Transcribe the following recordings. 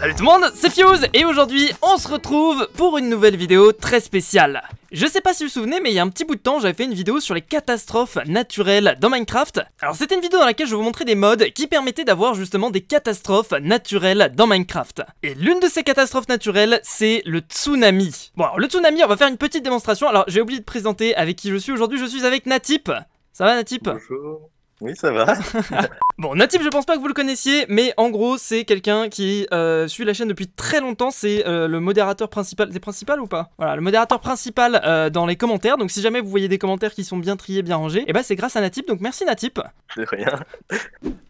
Salut tout le monde, c'est Fuse et aujourd'hui on se retrouve pour une nouvelle vidéo très spéciale. Je sais pas si vous vous souvenez mais il y a un petit bout de temps j'avais fait une vidéo sur les catastrophes naturelles dans Minecraft. Alors c'était une vidéo dans laquelle je vous montrais des mods qui permettaient d'avoir justement des catastrophes naturelles dans Minecraft. Et l'une de ces catastrophes naturelles c'est le tsunami. Bon le tsunami on va faire une petite démonstration, alors j'ai oublié de présenter avec qui je suis aujourd'hui, je suis avec Natip. Ça va Natip Bonjour oui, ça va. bon, Natip, je pense pas que vous le connaissiez, mais en gros, c'est quelqu'un qui euh, suit la chaîne depuis très longtemps. C'est euh, le modérateur principal. C'est principal ou pas Voilà, le modérateur principal euh, dans les commentaires. Donc, si jamais vous voyez des commentaires qui sont bien triés, bien rangés, et eh bah ben, c'est grâce à Natip. Donc, merci Natip. De rien.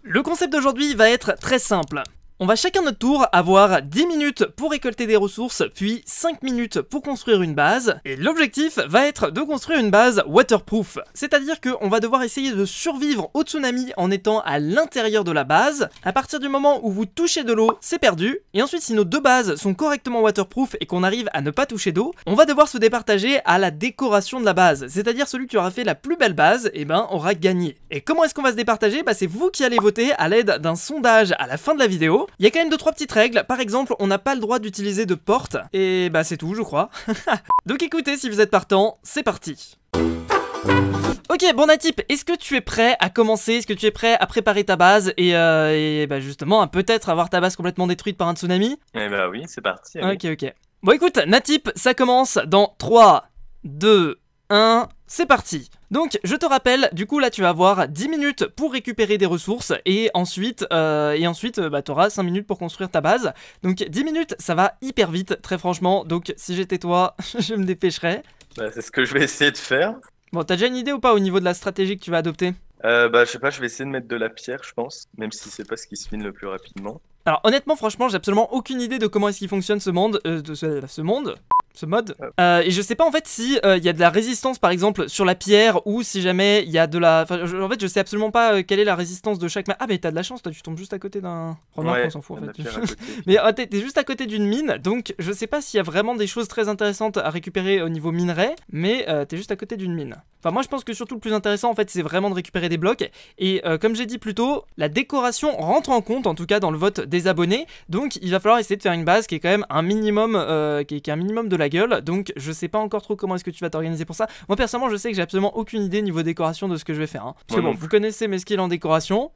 Le concept d'aujourd'hui va être très simple. On va chacun notre tour avoir 10 minutes pour récolter des ressources, puis 5 minutes pour construire une base, et l'objectif va être de construire une base waterproof. C'est-à-dire qu'on va devoir essayer de survivre au tsunami en étant à l'intérieur de la base. À partir du moment où vous touchez de l'eau, c'est perdu, et ensuite si nos deux bases sont correctement waterproof et qu'on arrive à ne pas toucher d'eau, on va devoir se départager à la décoration de la base, c'est-à-dire celui qui aura fait la plus belle base, et eh ben aura gagné. Et comment est-ce qu'on va se départager Bah c'est vous qui allez voter à l'aide d'un sondage à la fin de la vidéo, il y a quand même deux trois petites règles. Par exemple, on n'a pas le droit d'utiliser de porte. Et bah c'est tout, je crois. Donc écoutez, si vous êtes partant, c'est parti. Ok, bon Natip, est-ce que tu es prêt à commencer Est-ce que tu es prêt à préparer ta base et, euh, bah justement à peut-être avoir ta base complètement détruite par un tsunami Eh bah oui, c'est parti. Ok, ok. Bon écoute, Natip, ça commence dans 3, 2, 1, c'est parti donc je te rappelle, du coup là tu vas avoir 10 minutes pour récupérer des ressources et ensuite euh, ensuite euh, bah, tu auras 5 minutes pour construire ta base. Donc 10 minutes ça va hyper vite très franchement donc si j'étais toi je me dépêcherais. Bah, c'est ce que je vais essayer de faire. Bon t'as déjà une idée ou pas au niveau de la stratégie que tu vas adopter euh, Bah je sais pas je vais essayer de mettre de la pierre je pense même si c'est pas ce qui se mine le plus rapidement. Alors honnêtement franchement j'ai absolument aucune idée de comment est-ce qu'il fonctionne ce monde, de ce monde ce mode. Euh. Euh, et je sais pas en fait si il euh, y a de la résistance par exemple sur la pierre ou si jamais il y a de la. en fait, je sais absolument pas quelle est la résistance de chaque. Ah, mais t'as de la chance, toi, tu tombes juste à côté d'un. Remarque, on s'en fout en fait. mais ah, t'es juste à côté d'une mine, donc je sais pas s'il y a vraiment des choses très intéressantes à récupérer au niveau minerai, mais t'es juste à côté d'une mine. Enfin, moi je pense que surtout le plus intéressant en fait, c'est vraiment de récupérer des blocs. Et comme j'ai dit plus tôt, la décoration rentre en compte en tout cas dans le vote des abonnés, donc il va falloir essayer de faire une base qui est quand même un minimum, qui est un minimum de la gueule, donc je sais pas encore trop comment est-ce que tu vas t'organiser pour ça. Moi personnellement, je sais que j'ai absolument aucune idée niveau décoration de ce que je vais faire. Hein. Parce que bon, vous connaissez mes skills en décoration.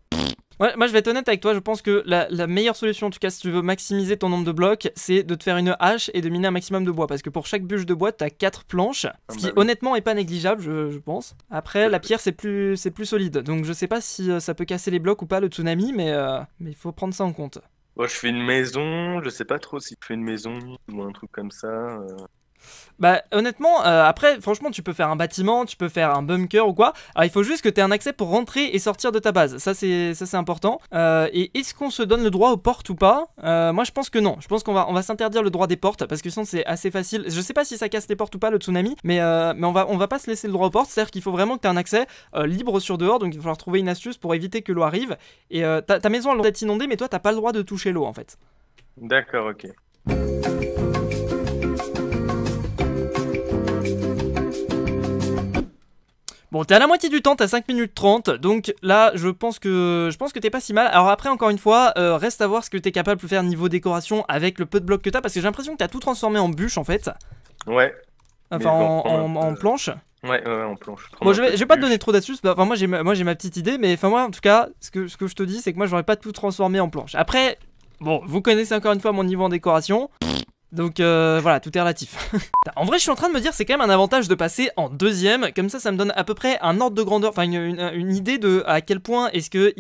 Ouais, moi je vais être honnête avec toi, je pense que la, meilleure solution en tout cas si tu veux maximiser ton nombre de blocs, c'est de te faire une hache et de miner un maximum de bois parce que pour chaque bûche de bois, tu as 4 planches, ah ce bah qui honnêtement est pas négligeable, je, pense. Après la euh, pierre c'est plus c'est plus solide. Donc je sais pas si euh, ça peut casser les blocs ou pas le tsunami mais euh, mais il faut prendre ça en compte je fais une maison, je sais pas trop si je fais une maison ou un truc comme ça. Euh. Bah honnêtement, euh, après franchement tu peux faire un bâtiment, tu peux faire un bunker ou quoi. Alors il faut juste que tu aies un accès pour rentrer et sortir de ta base. Ça c'est ça c'est important. Euh, et est-ce qu'on se donne le droit aux portes ou pas euh, Moi je pense que non. Je pense qu'on va on va s'interdire le droit des portes parce que sinon c'est assez facile. Je sais pas si ça casse les portes ou pas le tsunami, mais mais on va on va pas se laisser le droit aux portes. C'est-à-dire qu'il faut vraiment que tu aies un accès libre sur dehors. Donc il va falloir trouver une astuce pour éviter que l'eau arrive. Et ta, maison elle doit être inondée, mais toi t'as pas le droit de toucher l'eau en fait. D'accord, ok. Bon, t'es à la moitié du temps, t'as 5 minutes 30, donc là, je pense que je pense que t'es pas si mal. Alors après, encore une fois, euh, reste à voir ce que t'es capable de faire niveau décoration avec le peu de blocs que t'as, parce que j'ai l'impression que t'as tout transformé en bûche, en fait. Ouais. Enfin, en, planche. Ouais, ouais, en planche. Bon, je vais, pas te donner trop d'astuces. Bah, enfin, moi, j'ai ma, ma petite idée, mais enfin, moi, en tout cas, ce que, ce que je te dis, c'est que moi, j'aurais pas tout transformé en planche. Après, bon, vous connaissez encore une fois mon niveau en décoration. Donc euh, voilà, tout est relatif. en vrai, je suis en train de me dire, c'est quand même un avantage de passer en deuxième. Comme ça, ça me donne à peu près un ordre de grandeur, enfin une, idée de à quel point est-ce que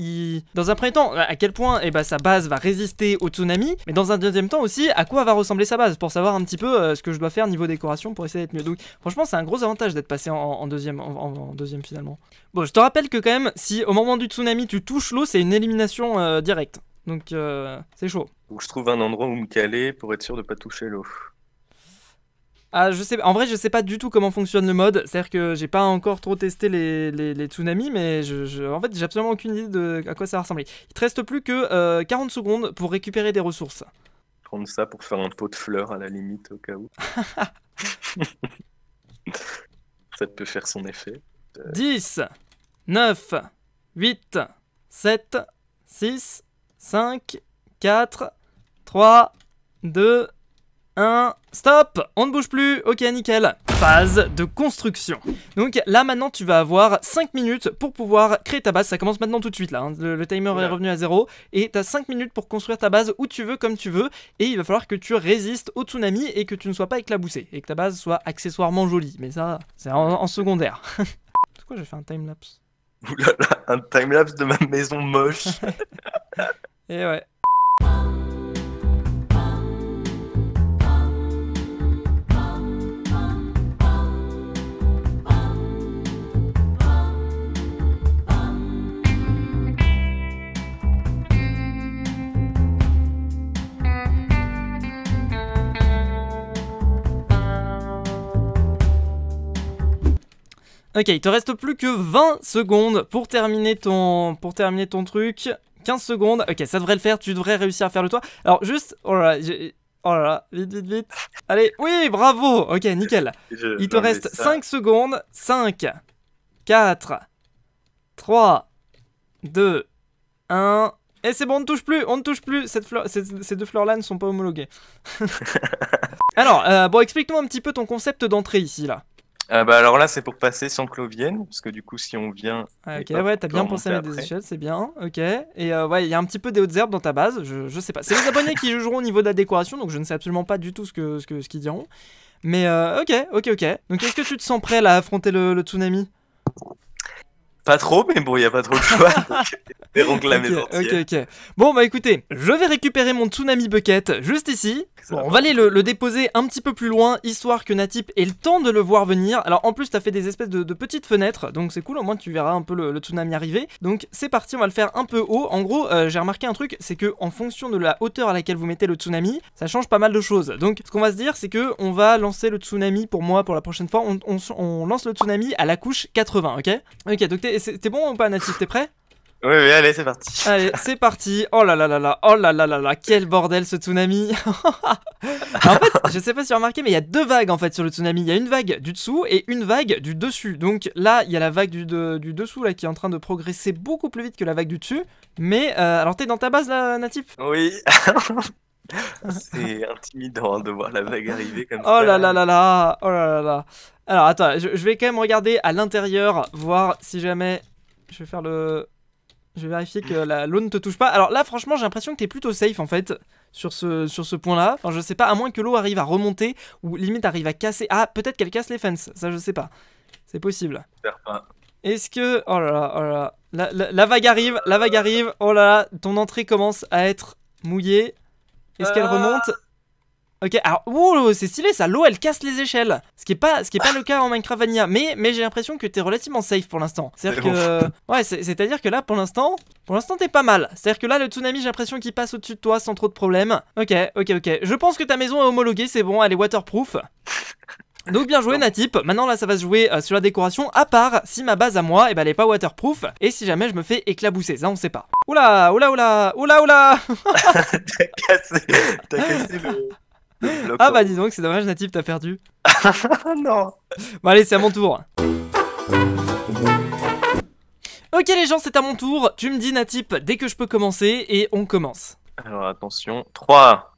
dans un premier temps, à quel point eh ben, sa base va résister au tsunami, mais dans un deuxième temps aussi, à quoi va ressembler sa base pour savoir un petit peu euh, ce que je dois faire niveau décoration pour essayer d'être mieux. Donc franchement, c'est un gros avantage d'être passé en, deuxième, en, deuxième finalement. Bon, je te rappelle que quand même, si au moment du tsunami tu touches l'eau, c'est une élimination euh, directe. Donc euh, c'est chaud. Donc je trouve un endroit où me caler pour être sûr de pas toucher l'eau. Ah, je sais, en vrai, je sais pas du tout comment fonctionne le mode. C'est-à-dire que j'ai pas encore trop testé les, les, tsunamis, mais je, en fait, j'ai absolument aucune idée de à quoi ça va ressembler. Il te reste plus que 40 euh, secondes pour récupérer des ressources. Prendre ça pour faire un pot de fleurs à la limite, au cas où. ça peut faire son effet. 10, 9, 8, 7, 6, 5, 4, 3, 2, 1. Stop On ne bouge plus Ok, nickel Phase de construction. Donc là, maintenant, tu vas avoir 5 minutes pour pouvoir créer ta base. Ça commence maintenant tout de suite, là. Hein. Le, timer est revenu à zéro. Et tu as 5 minutes pour construire ta base où tu veux, comme tu veux. Et il va falloir que tu résistes au tsunami et que tu ne sois pas éclaboussé. Et que ta base soit accessoirement jolie. Mais ça, c'est en, en, secondaire. Pourquoi j'ai fait un timelapse Oulala, un timelapse de ma maison moche Et eh ouais. Ok, il te reste plus que 20 secondes pour terminer ton, pour terminer ton truc. 15 secondes. Ok, ça devrait le faire. Tu devrais réussir à faire le toit. Alors, juste. Oh là là, oh vite, vite, vite. Allez, oui, bravo. Ok, nickel. Il te reste 5 secondes. 5, 4, 3, 2, 1. Et c'est bon, on ne touche plus, on ne touche plus. Cette ces, deux fleurs-là ne sont pas homologuées. Alors, euh, bon, explique-nous un petit peu ton concept d'entrée ici, là. Ah bah, alors là, c'est pour passer sans que l'eau vienne, parce que du coup, si on vient. Ah, ok, ouais, t'as bien pensé à mettre des échelles, c'est bien. Ok. Et euh, ouais, il y a un petit peu des hautes herbes dans ta base, je, sais pas. C'est les abonnés qui jugeront au niveau de la décoration, donc je ne sais absolument pas du tout ce qu'ils que, ce qu'ils diront. Mais euh, ok, ok, ok. Donc est-ce que tu te sens prêt à affronter le tsunami pas trop, mais bon, il n'y a pas trop le choix. donc, la maison Ok, ok. Bon, bah écoutez, je vais récupérer mon Tsunami Bucket juste ici. Bon, on va aller le, déposer un petit peu plus loin, histoire que Natip ait le temps de le voir venir. Alors, en plus, t'as fait des espèces de, petites fenêtres, donc c'est cool, au moins tu verras un peu le, Tsunami arriver. Donc, c'est parti, on va le faire un peu haut. En gros, euh, j'ai remarqué un truc, c'est que en fonction de la hauteur à laquelle vous mettez le Tsunami, ça change pas mal de choses. Donc, ce qu'on va se dire, c'est que on va lancer le Tsunami, pour moi, pour la prochaine fois, on, lance le Tsunami à la couche 80, ok Ok, donc T'es bon ou pas, Natif T'es prêt oui, allez, c'est parti. Allez, c'est parti. Oh là là là là, oh là là là là, quel bordel ce tsunami. en fait, je sais pas si as remarqué, mais il y a deux vagues en fait sur le tsunami. Il y a une vague du dessous et une vague du dessus. Donc là, il y a la vague du, du dessous là qui est en train de progresser beaucoup plus vite que la vague du dessus. Mais euh, alors, t'es dans ta base là, Natif Oui. C'est intimidant de voir la vague arriver comme oh ça. Oh là là là là, oh là là là. Alors, attends, je, vais quand même regarder à l'intérieur, voir si jamais... Je vais faire le... Je vais vérifier que la l'eau ne te touche pas. Alors là, franchement, j'ai l'impression que t'es plutôt safe, en fait, sur ce, sur ce point-là. Enfin, je sais pas, à moins que l'eau arrive à remonter, ou limite arrive à casser... Ah, peut-être qu'elle casse les fences, ça je sais pas. C'est possible. Est-ce que... Oh là là, oh là là. La, la, la, vague arrive, la vague arrive. Oh là là, ton entrée commence à être mouillée. Est-ce qu'elle euh, remonte Ok, alors, ouh c'est stylé ça, l'eau elle casse les échelles. Ce qui est pas, ce qui est pas le cas en Minecraft Mais, j'ai l'impression que t'es relativement safe pour l'instant. C'est-à-dire que. Ouais, c'est-à-dire que là pour l'instant, pour l'instant t'es pas mal. C'est-à-dire que là le tsunami j'ai l'impression qu'il passe au-dessus de toi sans trop de problèmes Ok, ok, ok. Je pense que ta maison est homologuée, c'est bon, elle est waterproof. Donc bien joué Natip, maintenant là ça va se jouer euh, sur la décoration à part si ma base à moi eh ben, elle est pas waterproof et si jamais je me fais éclabousser, ça on sait pas. Oula, oula, oula, oula, oula T'as cassé, t'as cassé le... Ah bah dis donc, c'est dommage, Natip t'as perdu. non. Bon allez, c'est à mon tour. Ok les gens, c'est à mon tour. Tu me dis Natip dès que je peux commencer et on commence. Alors attention, 3,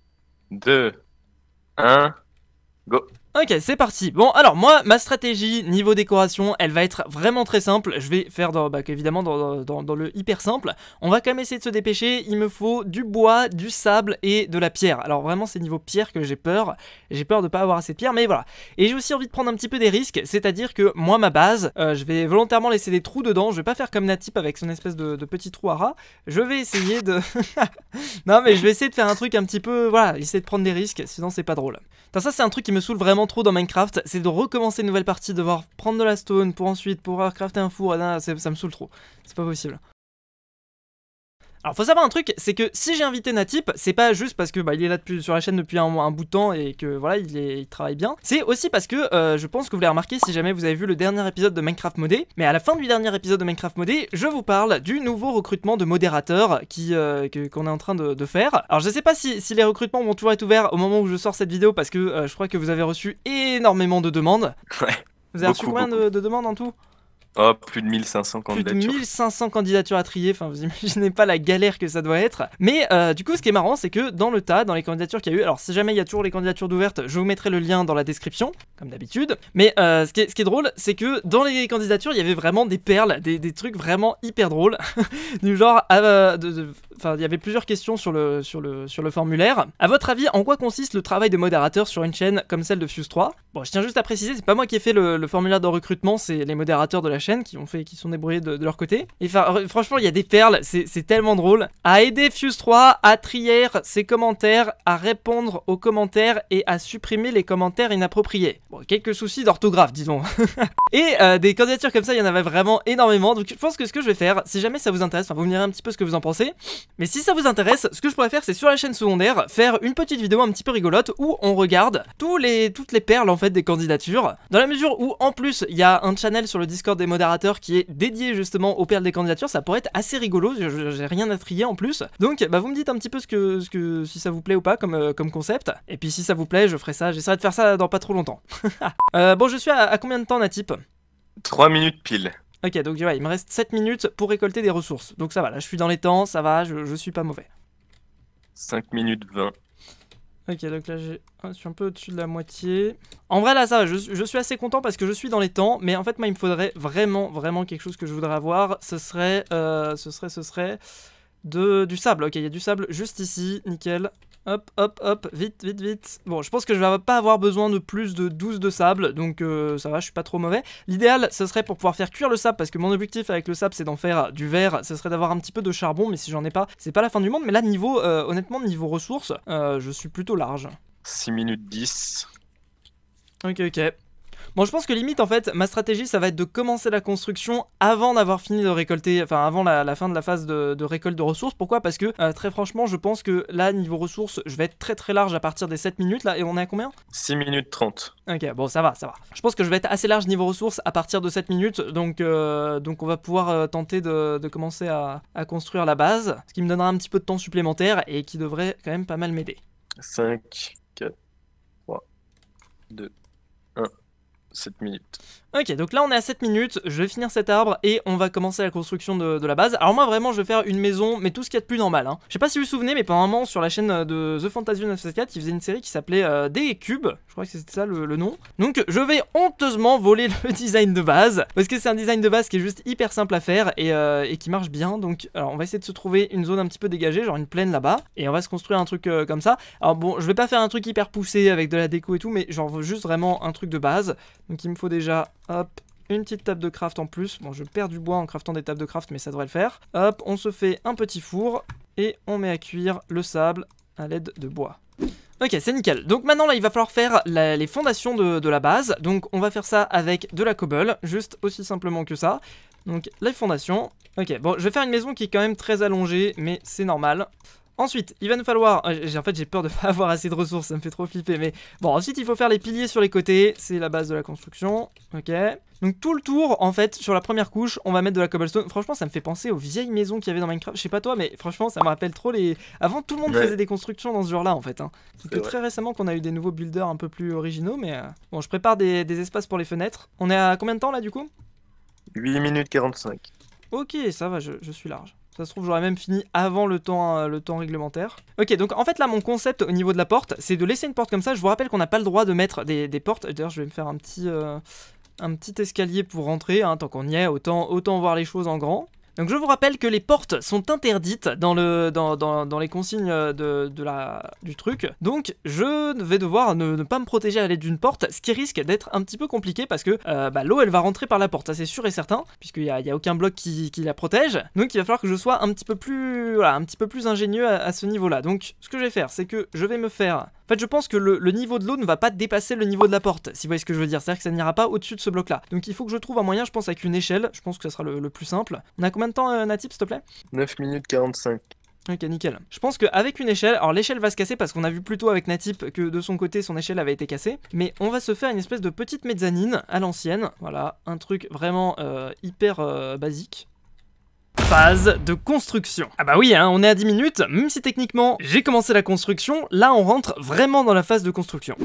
2, 1, go. Ok, c'est parti. Bon, alors moi, ma stratégie niveau décoration, elle va être vraiment très simple. Je vais faire, dans, bah, évidemment, dans, le hyper simple. On va quand même essayer de se dépêcher. Il me faut du bois, du sable et de la pierre. Alors vraiment, c'est niveau pierre que j'ai peur. J'ai peur de pas avoir assez de pierre, mais voilà. Et j'ai aussi envie de prendre un petit peu des risques. C'est-à-dire que moi, ma base, euh, je vais volontairement laisser des trous dedans. Je vais pas faire comme Natip avec son espèce de, petit trou à rat. Je vais essayer de... non, mais je vais essayer de faire un truc un petit peu... Voilà, essayer de prendre des risques, sinon c'est pas drôle. ça, c'est un truc qui me saoule vraiment trop dans Minecraft, c'est de recommencer une nouvelle partie, de devoir prendre de la stone pour ensuite pouvoir crafter un four, ça me saoule trop, c'est pas possible. Alors faut savoir un truc, c'est que si j'ai invité Natip, c'est pas juste parce que bah, il est là depuis, sur la chaîne depuis un, bout de temps et que voilà il, travaille bien. C'est aussi parce que euh, je pense que vous l'avez remarqué si jamais vous avez vu le dernier épisode de Minecraft modé. Mais à la fin du dernier épisode de Minecraft modé, je vous parle du nouveau recrutement de modérateurs qui euh, qu'on est en train de, faire. Alors je sais pas si, les recrutements vont toujours être ouverts au moment où je sors cette vidéo parce que euh, je crois que vous avez reçu énormément de demandes. Ouais. Vous avez reçu combien de demandes en tout Oh, plus de 1500 candidatures. Plus de 1500 candidatures à trier, enfin vous imaginez pas la galère que ça doit être. Mais euh, du coup, ce qui est marrant, c'est que dans le tas, dans les candidatures qu'il y a eu, alors si jamais il y a toujours les candidatures d'ouvertes, je vous mettrai le lien dans la description, comme d'habitude. Mais euh, ce, qui est, drôle, c'est que dans les candidatures, il y avait vraiment des perles, des, trucs vraiment hyper drôles, du genre euh, de, Enfin, il y avait plusieurs questions sur le, sur, le, sur le formulaire. À votre avis, en quoi consiste le travail de modérateur sur une chaîne comme celle de Fuse 3 Bon, je tiens juste à préciser, c'est pas moi qui ai fait le, formulaire de recrutement, c'est les modérateurs de la chaîne qui ont fait, qui sont débrouillés de, leur côté. Et euh, franchement, il y a des perles, c'est tellement drôle. À aider Fuse 3 à trier ses commentaires, à répondre aux commentaires et à supprimer les commentaires inappropriés. Bon, quelques soucis d'orthographe, disons. et euh, des candidatures comme ça, il y en avait vraiment énormément. Donc, je pense que ce que je vais faire, si jamais ça vous intéresse, enfin, vous me direz un petit peu ce que vous en pensez. Mais si ça vous intéresse, ce que je pourrais faire c'est sur la chaîne secondaire, faire une petite vidéo un petit peu rigolote où on regarde toutes les perles en fait des candidatures, dans la mesure où en plus il y a un channel sur le Discord des modérateurs qui est dédié justement aux perles des candidatures, ça pourrait être assez rigolo, j'ai rien à trier en plus, donc bah, vous me dites un petit peu ce que, si ça vous plaît ou pas euh, comme, concept, et puis si ça vous plaît je ferai ça, j'essaierai de faire ça dans pas trop longtemps. Euh, bon je suis à, combien de temps Natip 3 minutes pile. Ok, donc il me reste 7 minutes pour récolter des ressources. Donc ça va, là je suis dans les temps, ça va, je, suis pas mauvais. 5 minutes 20. Ok, donc là j'ai... je suis un peu au-dessus de la moitié. En vrai là ça va, je, suis assez content parce que je suis dans les temps, mais en fait moi il me faudrait vraiment, vraiment quelque chose que je voudrais avoir. Ce serait, euh, ce serait, ce serait de, du sable. Ok, il y a du sable juste ici, nickel. Hop, hop, hop, vite, vite, vite. Bon, je pense que je vais pas avoir besoin de plus de 12 de sable, donc euh, ça va, je suis pas trop mauvais. L'idéal, ce serait pour pouvoir faire cuire le sable, parce que mon objectif avec le sable, c'est d'en faire du verre, ce serait d'avoir un petit peu de charbon, mais si j'en ai pas, c'est pas la fin du monde. Mais là, niveau, euh, honnêtement, niveau ressources, euh, je suis plutôt large. 6 minutes 10. Ok, ok. Bon, je pense que limite, en fait, ma stratégie, ça va être de commencer la construction avant d'avoir fini de récolter, enfin, avant la, fin de la phase de, récolte de ressources. Pourquoi Parce que, euh, très franchement, je pense que là, niveau ressources, je vais être très très large à partir des 7 minutes, là, et on est à combien 6 minutes 30. Ok, bon, ça va, ça va. Je pense que je vais être assez large niveau ressources à partir de 7 minutes, donc, euh, donc on va pouvoir euh, tenter de, commencer à, à construire la base, ce qui me donnera un petit peu de temps supplémentaire et qui devrait quand même pas mal m'aider. 5, 4, 3, 2, 7 minutes. Ok, donc là on est à 7 minutes, je vais finir cet arbre et on va commencer la construction de, la base. Alors moi vraiment je vais faire une maison, mais tout ce qu'il y a de plus normal. Hein. Je sais pas si vous vous souvenez, mais pendant un moment sur la chaîne euh, de The Fantasy 964, ils faisaient une série qui s'appelait euh, Des Cubes, je crois que c'était ça le, nom. Donc je vais honteusement voler le design de base, parce que c'est un design de base qui est juste hyper simple à faire euh, et, qui marche bien. Donc alors on va essayer de se trouver une zone un petit peu dégagée, genre une plaine là-bas, et on va se construire un truc comme ça. Alors bon, je vais pas faire un truc hyper poussé avec de la déco et tout, mais genre juste vraiment un truc de base. Donc il me faut déjà Hop, une petite table de craft en plus. Bon, je perds du bois en craftant des tables de craft, mais ça devrait le faire. Hop, on se fait un petit four et on met à cuire le sable à l'aide de bois. Ok, c'est nickel. Donc maintenant, là, il va falloir faire les fondations de, de, la base. Donc on va faire ça avec de la cobble, juste aussi simplement que ça. Donc les fondations. Ok, bon, je vais faire une maison qui est quand même très allongée, mais c'est normal. Ensuite, il va nous falloir... Euh, en fait, j'ai peur de pas avoir assez de ressources, ça me fait trop flipper, mais... Bon, ensuite, il faut faire les piliers sur les côtés, c'est la base de la construction, ok. Donc tout le tour, en fait, sur la première couche, on va mettre de la cobblestone. Franchement, ça me fait penser aux vieilles maisons qu'il y avait dans Minecraft. Je sais pas toi, mais franchement, ça me rappelle trop les... Avant, tout le monde faisait des constructions dans ce genre-là, en fait. Hein. C'est que très récemment qu'on a eu des nouveaux builders un peu plus originaux, mais... Euh, bon, je prépare des, espaces pour les fenêtres. On est à combien de temps, là, du coup 8 minutes 45. Ok, ça va, je suis large. Ça se trouve, j'aurais même fini avant le temps, euh, le temps réglementaire. Ok, donc en fait, là, mon concept au niveau de la porte, c'est de laisser une porte comme ça. Je vous rappelle qu'on n'a pas le droit de mettre des, portes. D'ailleurs, je vais me faire un petit, euh, un petit escalier pour rentrer. Hein, tant qu'on y est, autant, autant voir les choses en grand. Donc je vous rappelle que les portes sont interdites dans, les consignes euh, du truc. Donc je vais devoir ne, pas me protéger à l'aide d'une porte, ce qui risque d'être un petit peu compliqué parce que euh, bah, l'eau elle va rentrer par la porte, ça c'est sûr et certain, puisqu'il n'y a, aucun bloc qui, la protège. Donc il va falloir que je sois un petit peu plus, ingénieux à ce niveau-là. Donc ce que je vais faire, c'est que je vais me faire en fait, je pense que le, niveau de l'eau ne va pas dépasser le niveau de la porte, si vous voyez ce que je veux dire. C'est-à-dire que ça n'ira pas au-dessus de ce bloc-là. Donc il faut que je trouve un moyen, je pense, avec une échelle. Je pense que ça sera le, plus simple. On a combien de temps, euh, Natip, s'il te plaît 9 minutes 45. Ok, nickel. Je pense qu'avec une échelle, alors l'échelle va se casser parce qu'on a vu plutôt avec Natip que de son côté son échelle avait été cassée, mais on va se faire une espèce de petite mezzanine à l'ancienne, voilà, un truc vraiment euh, hyper euh, basique. Phase de construction. Ah bah oui, hein, on est à 10 minutes, même si techniquement j'ai commencé la construction, là on rentre vraiment dans la phase de construction.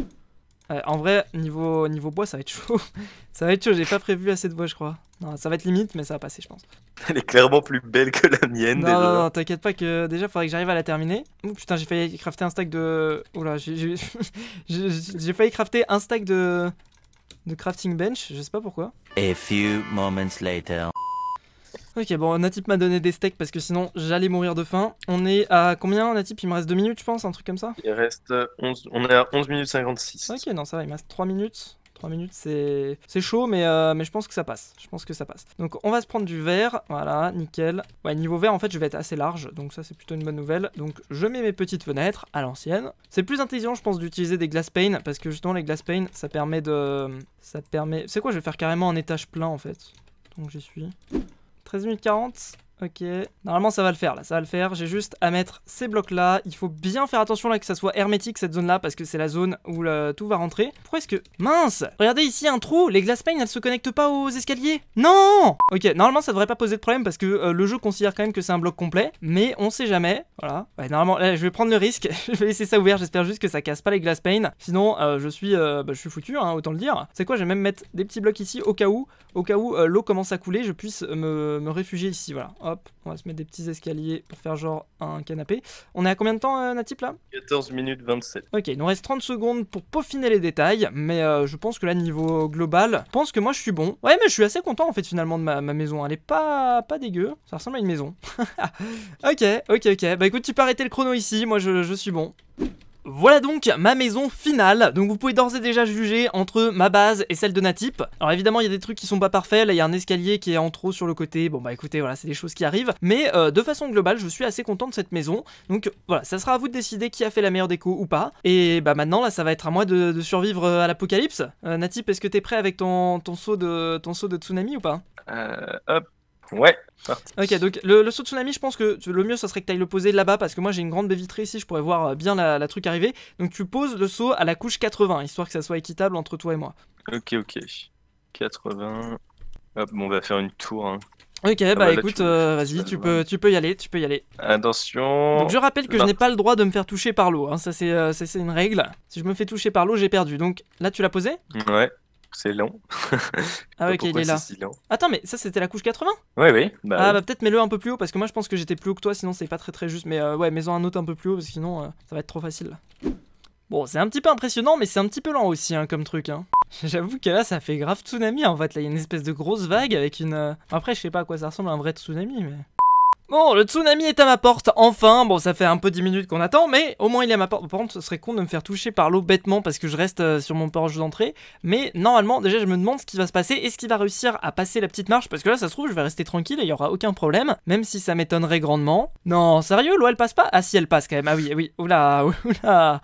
Euh, en vrai, niveau, niveau bois, ça va être chaud. ça va être chaud, j'ai pas prévu assez de bois, je crois. Non, ça va être limite, mais ça va passer, je pense. Elle est clairement plus belle que la mienne, non, déjà. Non, t'inquiète pas que déjà, faudrait que j'arrive à la terminer. putain, j'ai failli crafter un stack de... Oula, j'ai failli crafter un stack de... de crafting bench, je sais pas pourquoi. A few moments later... Ok, bon, Natip m'a donné des steaks parce que sinon j'allais mourir de faim. On est à combien, Natip Il me reste 2 minutes, je pense, un truc comme ça Il reste 11... Euh, on est à 11 minutes 56. Ok, non, ça va, il me reste 3 minutes. 3 minutes, c'est chaud, mais, euh, mais je pense que ça passe. Je pense que ça passe. Donc, on va se prendre du verre. Voilà, nickel. Ouais, niveau vert, en fait, je vais être assez large. Donc, ça, c'est plutôt une bonne nouvelle. Donc, je mets mes petites fenêtres à l'ancienne. C'est plus intelligent, je pense, d'utiliser des glass pane. Parce que justement, les glass pane, ça permet de. Ça permet. C'est quoi Je vais faire carrément un étage plein, en fait. Donc, j'y suis. 13 040 Ok, normalement ça va le faire là, ça va le faire, j'ai juste à mettre ces blocs là, il faut bien faire attention là que ça soit hermétique cette zone là parce que c'est la zone où tout va rentrer. Pourquoi est-ce que... Mince Regardez ici un trou, les glass panes elles se connectent pas aux escaliers Non Ok, normalement ça devrait pas poser de problème parce que euh, le jeu considère quand même que c'est un bloc complet, mais on sait jamais, voilà. Ouais, normalement là je vais prendre le risque, je vais laisser ça ouvert, j'espère juste que ça casse pas les glass panes, sinon euh, je suis euh, bah, je suis foutu, hein, autant le dire. C'est quoi, je vais même mettre des petits blocs ici au cas où, au cas où l'eau commence à couler, je puisse me, réfugier ici, voilà on va se mettre des petits escaliers pour faire genre un canapé. On est à combien de temps, euh, Natip, là 14 minutes 27. Ok, il nous reste 30 secondes pour peaufiner les détails, mais euh, je pense que là, niveau global, je pense que moi, je suis bon. Ouais, mais je suis assez content, en fait, finalement, de ma, maison. Elle est pas, pas dégueu, ça ressemble à une maison. ok, ok, ok. Bah écoute, tu peux arrêter le chrono ici, moi, je, je suis bon. Voilà donc ma maison finale, donc vous pouvez d'ores et déjà juger entre ma base et celle de Natip. Alors évidemment il y a des trucs qui sont pas parfaits, là il y a un escalier qui est en trop sur le côté, bon bah écoutez voilà c'est des choses qui arrivent, mais euh, de façon globale je suis assez content de cette maison, donc voilà ça sera à vous de décider qui a fait la meilleure déco ou pas, et bah maintenant là ça va être à moi de, survivre à l'apocalypse. Euh, Natip est-ce que t'es prêt avec ton, ton, saut de, ton saut de tsunami ou pas euh, Hop Ouais, parti. Ok, donc le, saut de tsunami, je pense que le mieux, ça serait que tu ailles le poser là-bas parce que moi j'ai une grande baie vitrée ici, je pourrais voir euh, bien la, truc arriver. Donc tu poses le saut à la couche 80, histoire que ça soit équitable entre toi et moi. Ok, ok. 80. Hop, bon, on va faire une tour. Hein. Ok, ah bah, bah, écoute, euh, vas-y, tu peux, tu peux y aller, tu peux y aller. Attention. Donc je rappelle que je n'ai pas le droit de me faire toucher par l'eau, hein. euh, ça c'est une règle. Si je me fais toucher par l'eau, j'ai perdu. Donc là, tu l'as posé Ouais c'est long. ah ok, il est là. Attends, mais ça c'était la couche 80 Ouais, oui. Bah, ah bah peut-être mets-le un peu plus haut parce que moi je pense que j'étais plus haut que toi, sinon c'est pas très très juste. Mais euh, ouais, mets-en un autre un peu plus haut parce que sinon euh, ça va être trop facile. Bon, c'est un petit peu impressionnant, mais c'est un petit peu lent aussi hein, comme truc. Hein. J'avoue que là ça fait grave tsunami en fait. Là il y a une espèce de grosse vague avec une. Euh, Après, je sais pas à quoi ça ressemble un vrai tsunami, mais. Bon, le tsunami est à ma porte, enfin Bon, ça fait un peu 10 minutes qu'on attend, mais au moins il est à ma porte. Par contre, ce serait con de me faire toucher par l'eau bêtement parce que je reste euh, sur mon porche d'entrée. Mais normalement, déjà, je me demande ce qui va se passer. Est-ce qu'il va réussir à passer la petite marche Parce que là, ça se trouve, je vais rester tranquille et il n'y aura aucun problème, même si ça m'étonnerait grandement. Non, sérieux, l'eau, elle passe pas Ah si, elle passe quand même. Ah oui, oui. Oula, oula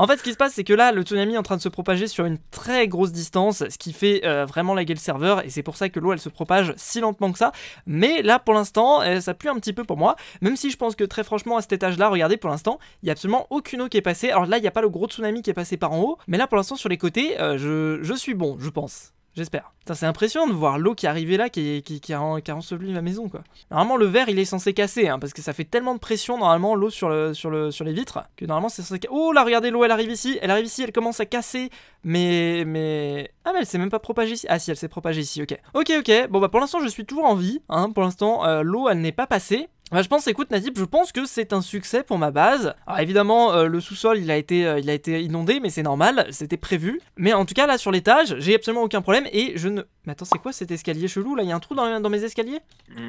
en fait, ce qui se passe, c'est que là, le tsunami est en train de se propager sur une très grosse distance, ce qui fait euh, vraiment laguer le serveur, et c'est pour ça que l'eau, elle se propage si lentement que ça. Mais là, pour l'instant, euh, ça pue un petit peu pour moi, même si je pense que très franchement à cet étage-là, regardez pour l'instant, il n'y a absolument aucune eau qui est passée. Alors là, il n'y a pas le gros tsunami qui est passé par en haut, mais là pour l'instant sur les côtés, euh, je, je suis bon, je pense. J'espère. C'est impressionnant de voir l'eau qui est arrivée là, qui, qui, qui, a, qui, enseveli ma maison, quoi. Normalement, le verre, il est censé casser, hein, parce que ça fait tellement de pression, normalement, l'eau sur, le, sur, le, sur les vitres, que normalement, c'est censé... Oh là, regardez, l'eau, elle arrive ici, elle arrive ici, elle commence à casser, mais... mais... Ah, mais elle s'est même pas propagée ici. Ah si, elle s'est propagée ici, ok. Ok, ok, bon bah pour l'instant, je suis toujours en vie, hein. pour l'instant, euh, l'eau, elle n'est pas passée, bah, je pense, écoute Nadib, je pense que c'est un succès pour ma base. Alors évidemment, euh, le sous-sol il a été, euh, il a été inondé, mais c'est normal, c'était prévu. Mais en tout cas là sur l'étage, j'ai absolument aucun problème et je ne mais attends, c'est quoi cet escalier chelou là Il y a un trou dans, dans mes escaliers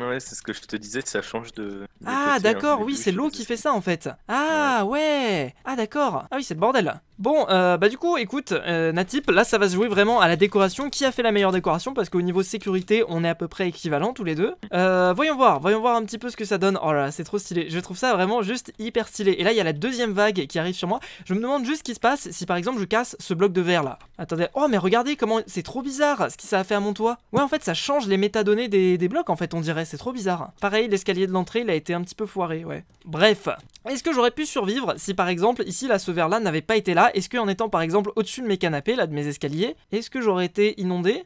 Ouais, c'est ce que je te disais, ça change de. ah, hein, d'accord, oui, c'est l'eau qui fait ça en fait. Ah, ouais, Ah, d'accord. Ah, oui, c'est le bordel. Bon, euh, bah du coup, écoute, euh, Natip, là ça va se jouer vraiment à la décoration. Qui a fait la meilleure décoration Parce qu'au niveau sécurité, on est à peu près équivalents tous les deux. Euh, voyons voir, voyons voir un petit peu ce que ça donne. Oh là là, c'est trop stylé. Je trouve ça vraiment juste hyper stylé. Et là, il y a la deuxième vague qui arrive sur moi. Je me demande juste ce qui se passe si par exemple je casse ce bloc de verre là. Attendez, oh mais regardez comment c'est trop bizarre ce que ça a fait à mon toi Ouais, en fait, ça change les métadonnées des, blocs, en fait, on dirait. C'est trop bizarre. Pareil, l'escalier de l'entrée, il a été un petit peu foiré, ouais. Bref. Est-ce que j'aurais pu survivre si, par exemple, ici, là, ce verre-là n'avait pas été là Est-ce qu'en étant, par exemple, au-dessus de mes canapés, là, de mes escaliers, est-ce que j'aurais été inondé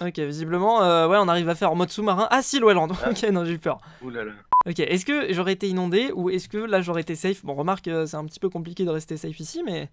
Ok, visiblement, euh, ouais, on arrive à faire en mode sous-marin. Ah, si, l'Oeland. Ah. Ok, non, j'ai peur. Ok, est-ce que j'aurais été inondé ou est-ce que là j'aurais été safe Bon, remarque, euh, c'est un petit peu compliqué de rester safe ici, mais.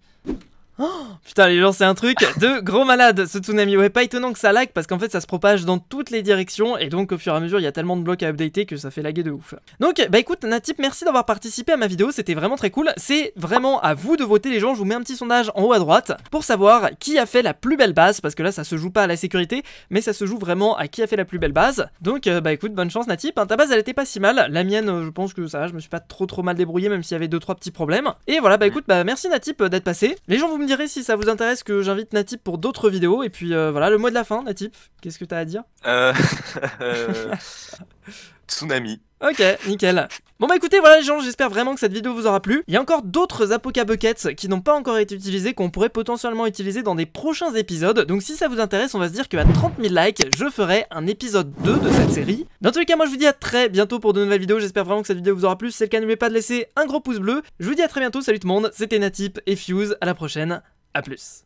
Oh, putain les gens c'est un truc de gros malade ce tsunami. Ouais pas étonnant que ça lag parce qu'en fait ça se propage dans toutes les directions et donc au fur et à mesure il y a tellement de blocs à updater que ça fait laguer de ouf. Donc bah écoute Natip merci d'avoir participé à ma vidéo c'était vraiment très cool. C'est vraiment à vous de voter les gens je vous mets un petit sondage en haut à droite pour savoir qui a fait la plus belle base parce que là ça se joue pas à la sécurité mais ça se joue vraiment à qui a fait la plus belle base. Donc euh, bah écoute bonne chance Natip. Hein. ta base elle était pas si mal. La mienne euh, je pense que ça va je me suis pas trop trop mal débrouillé même s'il y avait 2-3 petits problèmes. Et voilà bah écoute bah merci Natip euh, d'être passé. Les gens vous direz si ça vous intéresse que j'invite Natip pour d'autres vidéos. Et puis euh, voilà, le mot de la fin, Natip, qu'est-ce que tu as à dire euh, euh, Tsunami. Ok, nickel. Bon bah écoutez, voilà les gens, j'espère vraiment que cette vidéo vous aura plu. Il y a encore d'autres Apoca Buckets qui n'ont pas encore été utilisés, qu'on pourrait potentiellement utiliser dans des prochains épisodes. Donc si ça vous intéresse, on va se dire qu'à 30 000 likes, je ferai un épisode 2 de cette série. Dans tous les cas, moi je vous dis à très bientôt pour de nouvelles vidéos. J'espère vraiment que cette vidéo vous aura plu. Si c'est le cas, n'oubliez pas de laisser un gros pouce bleu. Je vous dis à très bientôt, salut tout le monde, c'était Natip et Fuse, à la prochaine, à plus.